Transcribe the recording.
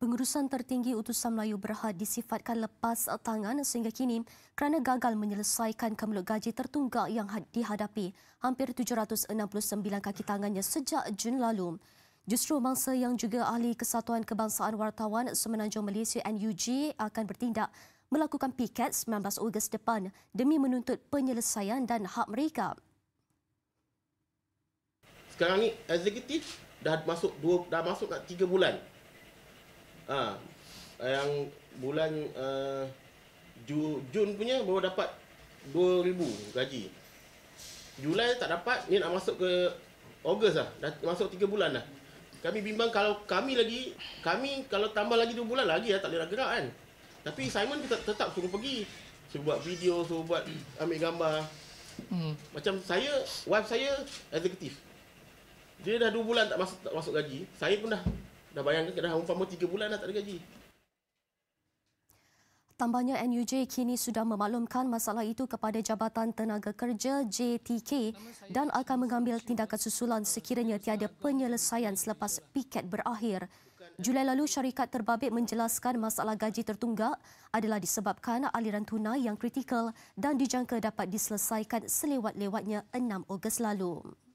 Pengurusan Tertinggi Utusan Melayu Berhad disifatkan lepas tangan sehingga kini kerana gagal menyelesaikan kemelut gaji tertunggak yang dihadapi hampir 769 kaki tangannya sejak Jun lalu. Justru mangsa yang juga ahli Kesatuan Kebangsaan Wartawan Semenanjung Malaysia NUG akan bertindak melakukan piket 19 Ogos depan demi menuntut penyelesaian dan hak mereka. Sekarang ni eksekutif dah masuk dua dah masuk kat 3 bulan Ah, yang bulan uh, Jun punya baru dapat 2000 gaji. Julai tak dapat, ni nak masuk ke Ogos lah. Dah masuk 3 bulan dah. Kami bimbang kalau kami lagi, kami kalau tambah lagi 2 bulan lagi lah, tak boleh nak gerak kan. Tapi Simon kita tetap suruh pergi. Suruh buat video, suruh buat ambil gambar. Hmm. Macam saya, wife saya eksekutif. Dia dah 2 bulan tak masuk, tak masuk gaji. Saya pun dah Dah bayangkan dah umpama tiga bulan dah tak ada gaji. Tambahnya NUJ kini sudah memaklumkan masalah itu kepada Jabatan Tenaga Kerja JTK dan akan mengambil tindakan susulan sekiranya tiada penyelesaian selepas piket berakhir. Julai lalu syarikat terbabit menjelaskan masalah gaji tertunggak adalah disebabkan aliran tunai yang kritikal dan dijangka dapat diselesaikan selewat-lewatnya 6 Ogos lalu.